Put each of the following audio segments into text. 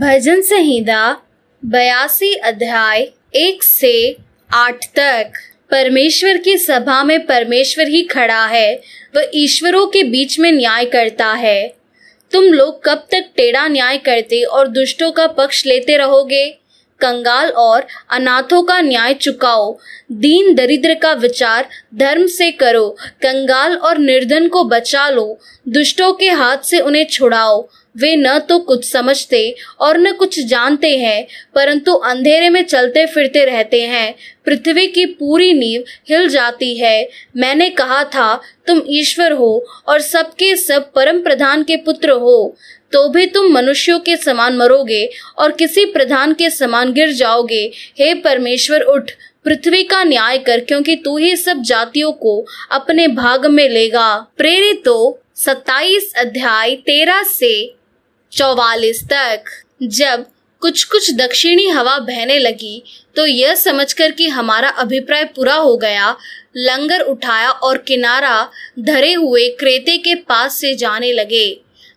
भजन संहिता बयासी अध्याय एक से आठ तक परमेश्वर की सभा में परमेश्वर ही खड़ा है वह ईश्वरों के बीच में न्याय करता है तुम लोग कब तक टेढ़ा न्याय करते और दुष्टों का पक्ष लेते रहोगे कंगाल और अनाथों का न्याय चुकाओ दीन दरिद्र का विचार धर्म से करो कंगाल और निर्धन को बचा लो दुष्टों के हाथ से उन्हें छुड़ाओ वे न तो कुछ समझते और न कुछ जानते हैं परंतु अंधेरे में चलते फिरते रहते हैं पृथ्वी की पूरी नींव हिल जाती है मैंने कहा था तुम ईश्वर हो और सबके सब परम प्रधान के पुत्र हो तो भी तुम मनुष्यों के समान मरोगे और किसी प्रधान के समान गिर जाओगे हे परमेश्वर उठ पृथ्वी का न्याय कर क्योंकि तू ही सब जातियों को अपने भाग में लेगा प्रेरित तो सत्ताईस अध्याय तेरह से चौवालीस तक जब कुछ कुछ दक्षिणी हवा बहने लगी तो यह समझकर कि हमारा अभिप्राय पूरा हो गया लंगर उठाया और किनारा धरे हुए क्रेते के पास से जाने लगे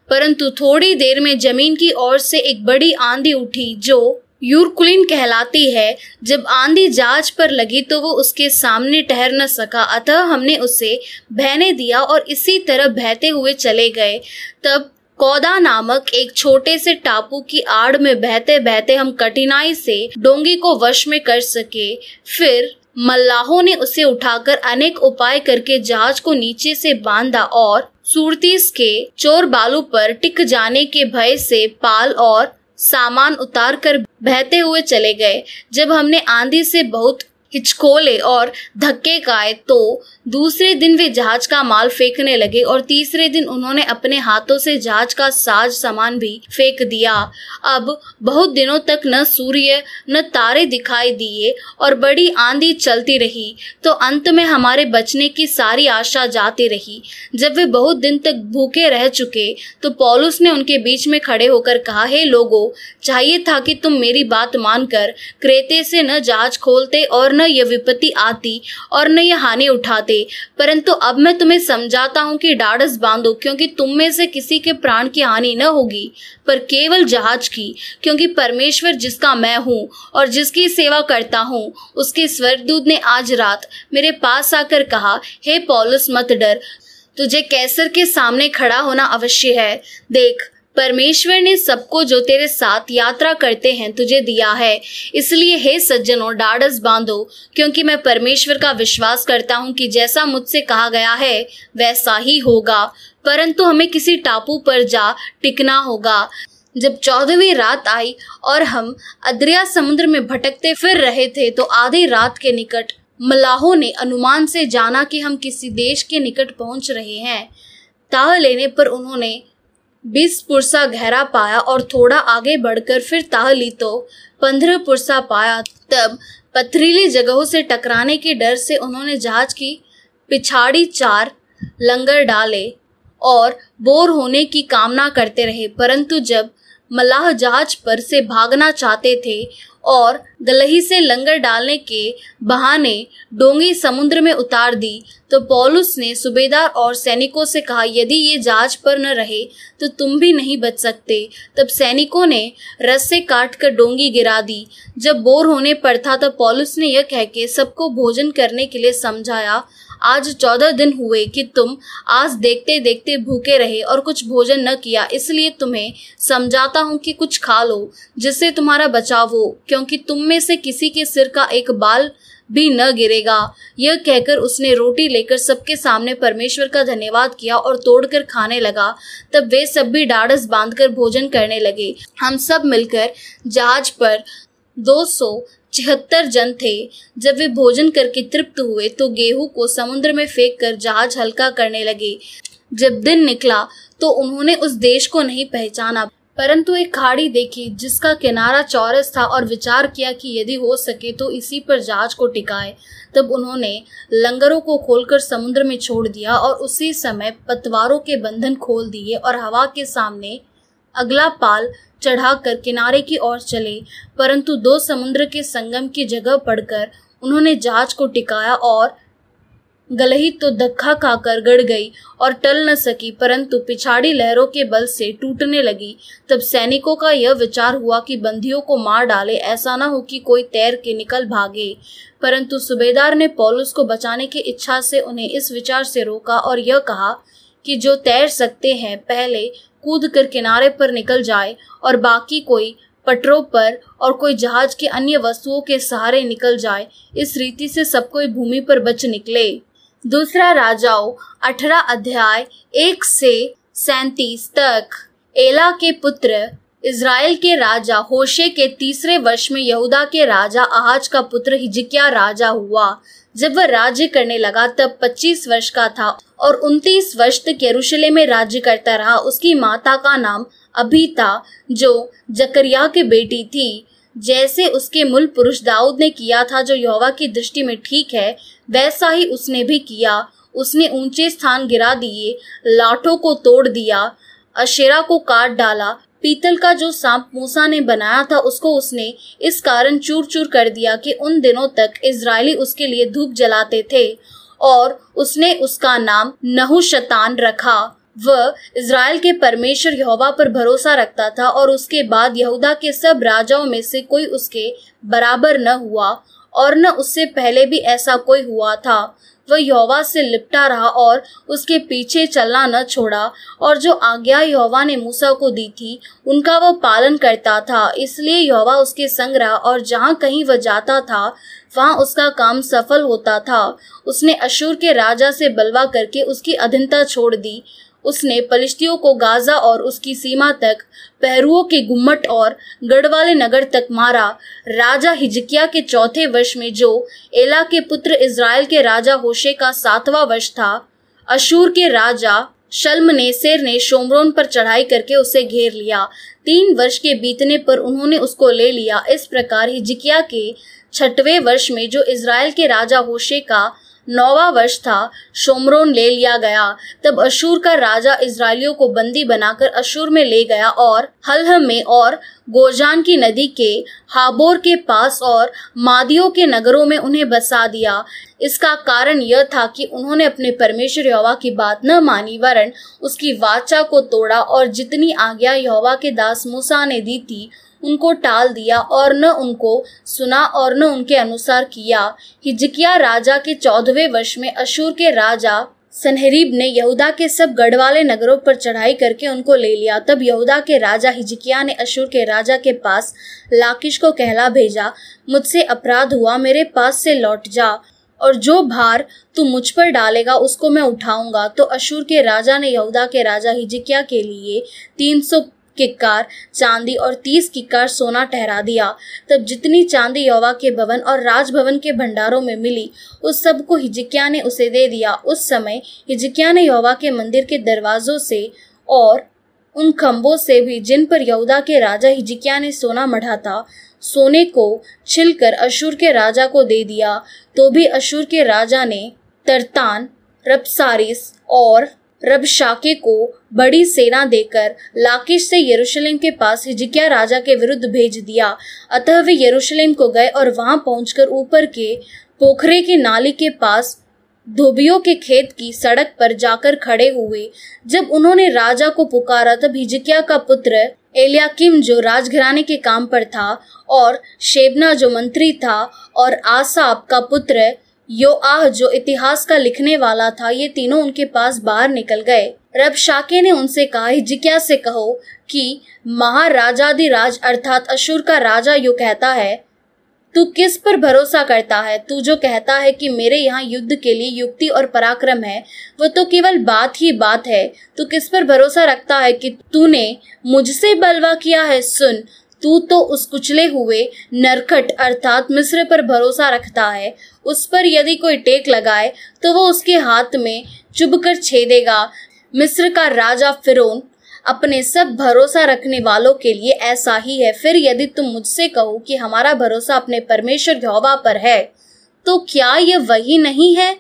परंतु थोड़ी देर में जमीन की ओर से एक बड़ी आंधी उठी जो यूरकुलिन कहलाती है जब आंधी जांच पर लगी तो वो उसके सामने ठहर न सका अतः हमने उसे बहने दिया और इसी तरह बहते हुए चले गए तब कोदा नामक एक छोटे से टापू की आड़ में बहते बहते हम कठिनाई से डोंगी को वश में कर सके फिर मल्लाहों ने उसे उठाकर अनेक उपाय करके जहाज को नीचे से बांधा और सूरतीस के चोर बालू पर टिक जाने के भय से पाल और सामान उतार कर बहते हुए चले गए जब हमने आंधी से बहुत हिचकोले और धक्के खाए तो दूसरे दिन वे जहाज का माल फेंकने लगे और तीसरे दिन उन्होंने अपने हाथों से जहाज का साज सामान भी फेंक दिया अब बहुत दिनों तक न सूर्य न तारे दिखाई दिए और बड़ी आंधी चलती रही तो अंत में हमारे बचने की सारी आशा जाती रही जब वे बहुत दिन तक भूखे रह चुके तो पॉलुस ने उनके बीच में खड़े होकर कहा हे लोगो चाहिए था कि तुम मेरी बात मानकर क्रेते से न जहाज खोलते और न न यह विपत्ति आती और न यह हानि उठाते परंतु अब मैं तुम्हें समझाता हूँ कि डाढ़स बांधो क्योंकि तुम में से किसी के प्राण की हानि न होगी पर केवल जहाज की क्योंकि परमेश्वर जिसका मैं हूँ और जिसकी सेवा करता हूँ उसके स्वर्गदूत ने आज रात मेरे पास आकर कहा हे पॉलस मत डर तुझे कैसर के सामने खड़ा होना अवश्य है देख परमेश्वर ने सबको जो तेरे साथ यात्रा करते हैं तुझे दिया है इसलिए हे सज्जनों डाडस बांधो क्योंकि मैं परमेश्वर का विश्वास करता हूँ कि जैसा मुझसे कहा गया है वैसा ही होगा परंतु हमें किसी टापू पर जा टिकना होगा जब चौदहवीं रात आई और हम अद्रिया समुद्र में भटकते फिर रहे थे तो आधी रात के निकट मलाहो ने अनुमान से जाना कि हम किसी देश के निकट पहुंच रहे हैं ताह लेने पर उन्होंने बीस पुरसा गहरा पाया और थोड़ा आगे बढ़कर फिर ताह ली तो पंद्रह पुरसा पाया तब पथरीली जगहों से टकराने के डर से उन्होंने जहाज की पिछाड़ी चार लंगर डाले और बोर होने की कामना करते रहे परंतु जब मलाह जहाज पर से भागना चाहते थे और गलही से लंगर डालने के बहाने डोंगी समुद्र में उतार दी तो पॉलुस ने सूबेदार और सैनिकों से कहा यदि ये जहाज पर न रहे तो तुम भी नहीं बच सकते तब सैनिकों ने रस्से काट कर डोंगी गिरा दी जब बोर होने पर था तब पॉलुस ने यह कह के सबको भोजन करने के लिए समझाया आज चौदह दिन हुए कि तुम आज देखते देखते भूखे रहे और कुछ भोजन न किया इसलिए तुम्हें समझाता हूँ कि कुछ खा लो जिससे तुम्हारा बचाव हो क्योंकि तुम में से किसी के सिर का एक बाल भी न गिरेगा यह कहकर उसने रोटी लेकर सबके सामने परमेश्वर का धन्यवाद किया और तोड़कर खाने लगा तब वे सब भी डाढ़स बांधकर भोजन करने लगे हम सब मिलकर जहाज पर 200 छिहत्तर जन थे जब वे भोजन करके तृप्त हुए तो गेहूं को समुद्र में फेंक कर जहाज हल्का करने लगे जब दिन निकला तो उन्होंने उस देश को नहीं पहचाना परंतु एक खाड़ी देखी जिसका किनारा चौरस था और विचार किया कि यदि हो सके तो इसी पर जहाज को टिकाए तब उन्होंने लंगरों को खोलकर समुद्र में छोड़ दिया और उसी समय पतवारों के बंधन खोल दिए और हवा के सामने अगला पाल चढ़ाकर किनारे की ओर चले परंतु दो समुद्र के संगम की जगह पड़कर उन्होंने जहाज को टिकाया और गलही तो धक्का खाकर गड़ गई और टल न सकी परंतु पिछाड़ी लहरों के बल से टूटने लगी तब सैनिकों का यह विचार हुआ कि बंदियों को मार डाले ऐसा ना हो कि कोई तैर के निकल भागे परंतु सुबेदार ने पॉलुस को बचाने की इच्छा से उन्हें इस विचार से रोका और यह कहा कि जो तैर सकते हैं पहले कूद कर किनारे पर निकल जाए और बाकी कोई पटरों पर और कोई जहाज के अन्य वस्तुओं के सहारे निकल जाए इस रीति से सब कोई भूमि पर बच निकले दूसरा राजाओ अठारह अध्याय एक से सैतीस तक एला के पुत्र इसराइल के राजा होशे के तीसरे वर्ष में यहूदा के राजा आहाज का पुत्र हिजिकिया राजा हुआ जब वह राज्य करने लगा तब 25 वर्ष का था और 29 वर्ष तक यरूशले में राज्य करता रहा उसकी माता का नाम अभी था जो जकरिया की बेटी थी जैसे उसके मूल पुरुष दाऊद ने किया था जो यहोवा की दृष्टि में ठीक है वैसा ही उसने भी किया उसने ऊंचे स्थान गिरा दिए लाठों को तोड़ दिया अशेरा को काट डाला पीतल का जो सांप मूसा ने बनाया था उसको उसने इस कारण चूर चूर कर दिया कि उन दिनों तक इसराइली उसके लिए धूप जलाते थे और उसने उसका नाम नहुशतान रखा वह इसराइल के परमेश्वर यहोवा पर भरोसा रखता था और उसके बाद यहूदा के सब राजाओं में से कोई उसके बराबर न हुआ और न उससे पहले भी ऐसा कोई हुआ था वह यौवा से लिपटा रहा और उसके पीछे चलना न छोड़ा और जो आज्ञा यौवा ने मूसा को दी थी उनका वह पालन करता था इसलिए यौवा उसके संग रहा और जहाँ कहीं वह जाता था वहाँ उसका काम सफल होता था उसने अशूर के राजा से बलवा करके उसकी अधीनता छोड़ दी उसने पलिश्तियों को गाजा और उसकी सीमा तक पहरुओं के गुम्मट और गढ़वाले नगर तक मारा राजा हिजकिया के चौथे वर्ष में जो एला के पुत्र इसराइल के राजा होशे का सातवां वर्ष था अशूर के राजा शल्म ने शेर ने शोमरोन पर चढ़ाई करके उसे घेर लिया तीन वर्ष के बीतने पर उन्होंने उसको ले लिया इस प्रकार हिजकिया के छठवें वर्ष में जो इसराइल के राजा होशे का नौवा वर्ष था शोमरोन ले लिया गया तब अशूर का राजा इसराइलियों को बंदी बनाकर अशूर में ले गया और हलह में और गोजान की नदी के हाबोर के पास और मादियों के नगरों में उन्हें बसा दिया इसका कारण यह था कि उन्होंने अपने परमेश्वर यहोवा की बात न मानी वरन उसकी वाचा को तोड़ा और जितनी आज्ञा यहोवा के दास मूसा ने दी थी उनको टाल दिया और न उनको सुना और न उनके अनुसार किया हिजकिया राजा के चौदहवें वर्ष में अशूर के राजा सनहरीब ने यहूदा के सब गढ़वाले नगरों पर चढ़ाई करके उनको ले लिया तब यहूदा के राजा हिजकिया ने अशूर के राजा के पास लाकिश को कहला भेजा मुझसे अपराध हुआ मेरे पास से लौट जा और जो भार तू मुझ पर डालेगा उसको मैं उठाऊंगा तो अशूर के राजा ने यहूदा के राजा हिजकिया के लिए तीन सौ किक्कार चांदी और तीस किक्कार सोना ठहरा दिया तब जितनी चांदी यौवा के भवन और राजभवन के भंडारों में मिली उस सब को हिजकिया ने उसे दे दिया उस समय हिजकिया ने यौवा के मंदिर के दरवाजों से और उन खम्भों से भी जिन पर यहूदा के राजा हिजकिया ने सोना मढ़ा था सोने को छिलकर अशुर के राजा को दे दिया तो भी अशुर के राजा ने तरतान रपसारिस और शाके को बड़ी सेना देकर लाकिश से यरूशलेम के पास हिजिकिया राजा के विरुद्ध भेज दिया अतः वे यरूशलेम को गए और वहां पहुंचकर ऊपर के पोखरे के नाली के पास धोबियों के खेत की सड़क पर जाकर खड़े हुए जब उन्होंने राजा को पुकारा तब हिजिकिया का पुत्र एलियाकिम जो राजघराने के काम पर था और शेबना जो मंत्री था और आसाब का पुत्र योआह जो इतिहास का लिखने वाला था ये तीनों उनके पास बाहर निकल गए रब शाके ने उनसे कहा हिजकिया से कहो कि महाराजाधिराज अर्थात अशुर का राजा यो कहता है तू किस पर भरोसा करता है तू जो कहता है कि मेरे यहाँ युद्ध के लिए युक्ति और पराक्रम है वो तो केवल बात ही बात है तू किस पर भरोसा रखता है कि तूने मुझसे बलवा किया है सुन तू तो उस कुचले हुए नरखट अर्थात मिस्र पर भरोसा रखता है उस पर यदि कोई टेक लगाए तो वो उसके हाथ में चुभ कर छेदेगा मिस्र का राजा फिरौन अपने सब भरोसा रखने वालों के लिए ऐसा ही है फिर यदि तुम मुझसे कहो कि हमारा भरोसा अपने परमेश्वर यहोवा पर है तो क्या यह वही नहीं है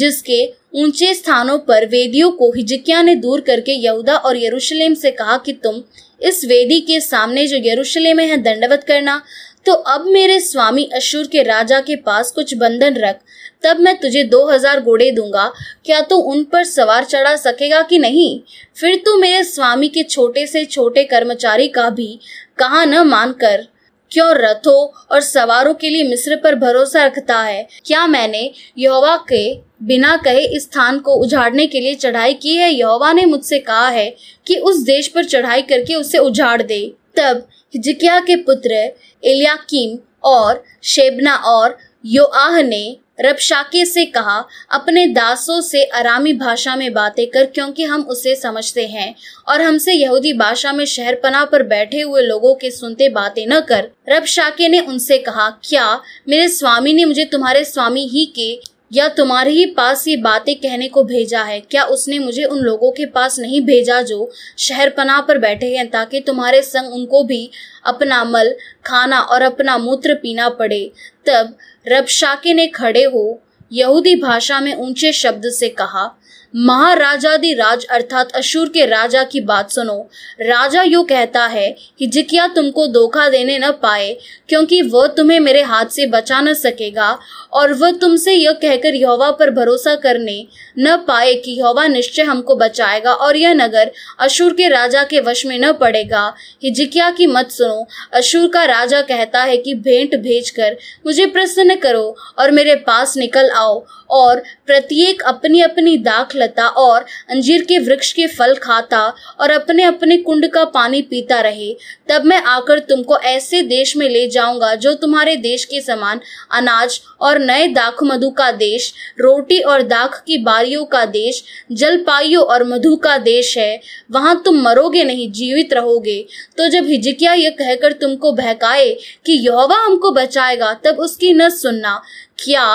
जिसके ऊंचे स्थानों पर वेदियों को हिजकिया ने दूर करके यहूदा और यरूशलेम से कहा कि तुम इस वेदी के सामने जो यरूशलेम में है दंडवत करना तो अब मेरे स्वामी अशुर के राजा के पास कुछ बंधन रख तब मैं तुझे दो हजार घोड़े दूंगा क्या तू तो उन पर सवार चढ़ा सकेगा कि नहीं फिर तू मेरे स्वामी के छोटे से छोटे कर्मचारी का भी कहा न मानकर क्यों रथों और सवारों के लिए मिस्र पर भरोसा रखता है क्या मैंने यहोवा के बिना कहे इस स्थान को उजाड़ने के लिए चढ़ाई की है यहोवा ने मुझसे कहा है कि उस देश पर चढ़ाई करके उसे उजाड़ दे तब हिजकिया के पुत्र इलियाकीम और शेबना और योआह ने रबशाके से कहा अपने दासों से आरामी भाषा में बातें कर क्योंकि हम उसे समझते हैं और हमसे यहूदी भाषा में शहर पना पर बैठे हुए लोगों के सुनते बातें न कर रबशाके ने उनसे कहा क्या मेरे स्वामी ने मुझे तुम्हारे स्वामी ही के या तुम्हारे ही पास ये बातें कहने को भेजा है क्या उसने मुझे उन लोगों के पास नहीं भेजा जो शहर पनाह पर बैठे हैं ताकि तुम्हारे संग उनको भी अपना मल खाना और अपना मूत्र पीना पड़े तब रब शाके ने खड़े हो यहूदी भाषा में ऊंचे शब्द से कहा महाराजादि राज अर्थात अशूर के राजा की बात सुनो राजा यू कहता है कि जिकिया तुमको धोखा देने न पाए क्योंकि वह तुम्हें मेरे हाथ से बचा न सकेगा और वह तुमसे यह कहकर यहोवा पर भरोसा करने न पाए कि यहोवा निश्चय हमको बचाएगा और यह नगर अशूर के राजा के वश में न पड़ेगा हिजिकिया की मत सुनो अशूर का राजा कहता है कि भेंट भेजकर मुझे प्रसन्न करो और मेरे पास निकल आओ और प्रत्येक अपनी अपनी दाख लता और अंजीर के वृक्ष के फल खाता और अपने अपने कुंड का पानी पीता रहे तब मैं आकर तुमको ऐसे देश में ले जाऊंगा जो तुम्हारे देश के समान अनाज और नए दाख मधु का देश रोटी और दाख की बारियों का देश जलपाइयों और मधु का देश है वहां तुम मरोगे नहीं जीवित रहोगे तो जब हिजकिया यह कहकर तुमको बहकाए कि यहोवा हमको बचाएगा तब उसकी न सुनना क्या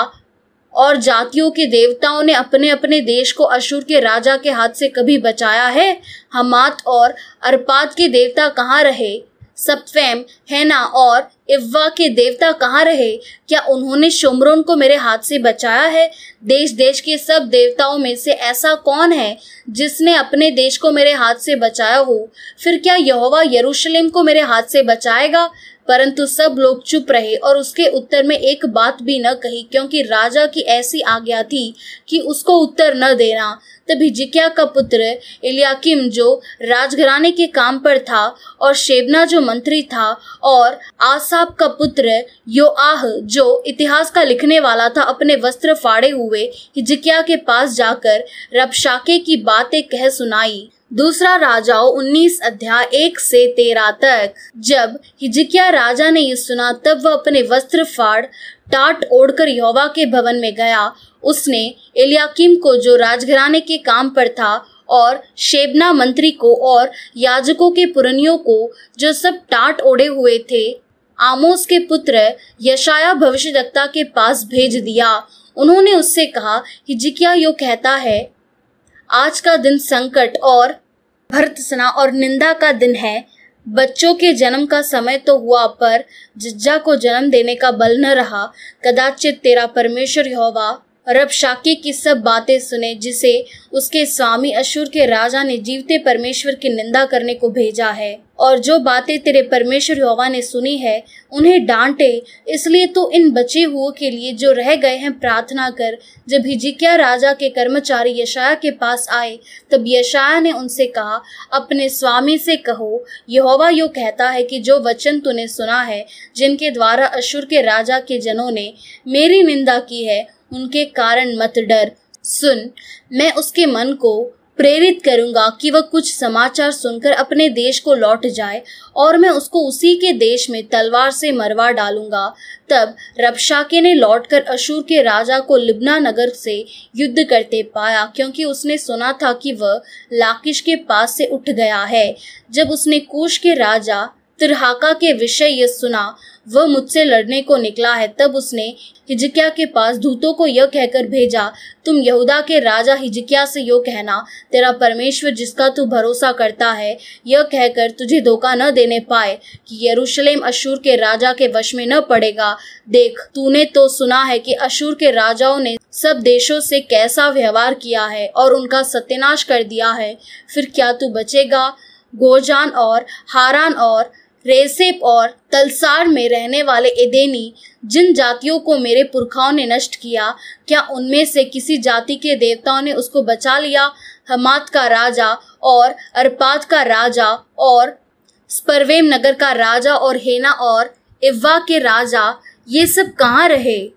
और जातियों के देवताओं ने अपने अपने देश को अशुर के राजा के हाथ से कभी बचाया है हमात और अरपात के देवता कहाँ रहे सपफेम हैना और इव्वा के देवता कहाँ रहे क्या उन्होंने शुमरोन को मेरे हाथ से बचाया है देश देश के सब देवताओं में से ऐसा कौन है जिसने अपने देश को मेरे हाथ से बचाया हो फिर क्या यहोवा यरूशलेम को मेरे हाथ से बचाएगा परंतु सब लोग चुप रहे और उसके उत्तर में एक बात भी न कही क्योंकि राजा की ऐसी आज्ञा थी कि उसको उत्तर न देना तभी जिक्या का पुत्र इलियाकिम जो राजघराने के काम पर था और शेबना जो मंत्री था और आसाब का पुत्र योआह जो इतिहास का लिखने वाला था अपने वस्त्र फाड़े हुए हिजिकिया के पास जाकर रबशाके की बातें कह सुनाई दूसरा राजाओं उन्नीस अध्याय एक से तेरह तक जब हिजकिया राजा ने यह सुना तब वह अपने वस्त्र फाड़ टाट ओढ़कर योवा के भवन में गया उसने एलियाकिम को जो राजघराने के काम पर था और शेबना मंत्री को और याजकों के पुरनियों को जो सब टाट ओढ़े हुए थे आमोस के पुत्र यशाया भविष्य के पास भेज दिया उन्होंने उससे कहा हिजकिया यो कहता है आज का दिन संकट और भर्तसना और निंदा का दिन है बच्चों के जन्म का समय तो हुआ पर जिज्जा को जन्म देने का बल न रहा कदाचित तेरा परमेश्वर यहोवा रब शाके की सब बातें सुने जिसे उसके स्वामी अशुर के राजा ने जीवते परमेश्वर की निंदा करने को भेजा है और जो बातें तेरे परमेश्वर योवा ने सुनी है उन्हें डांटे इसलिए तू इन बचे हुओं के लिए जो रह गए हैं प्रार्थना कर जब हिजिकिया राजा के कर्मचारी यशाया के पास आए तब यशाया ने उनसे कहा अपने स्वामी से कहो यहोवा यो कहता है कि जो वचन तूने सुना है जिनके द्वारा अशुर के राजा के जनों ने मेरी निंदा की है उनके कारण मत डर सुन मैं उसके मन को प्रेरित करूंगा कि वह कुछ समाचार सुनकर अपने देश को लौट जाए और मैं उसको उसी के देश में तलवार से मरवा डालूंगा तब रबशाके ने लौटकर अशूर के राजा को लिबना नगर से युद्ध करते पाया क्योंकि उसने सुना था कि वह लाकिश के पास से उठ गया है जब उसने कूश के राजा तिरहाका के विषय यह सुना वह मुझसे लड़ने को निकला है तब उसने हिजकिया के पास दूतों को यह कहकर भेजा तुम यहूदा के राजा हिजकिया से यो कहना तेरा परमेश्वर जिसका तू भरोसा करता है यह कहकर तुझे धोखा न देने पाए कि यरूशलेम अशूर के राजा के वश में न पड़ेगा देख तूने तो सुना है कि अशूर के राजाओं ने सब देशों से कैसा व्यवहार किया है और उनका सत्यानाश कर दिया है फिर क्या तू बचेगा गोजान और हारान और रेसेप और तलसार में रहने वाले एदेनी जिन जातियों को मेरे पुरखाओं ने नष्ट किया क्या उनमें से किसी जाति के देवताओं ने उसको बचा लिया हमात का राजा और अरपात का राजा और स्पर्वेम नगर का राजा और हेना और इव्वा के राजा ये सब कहाँ रहे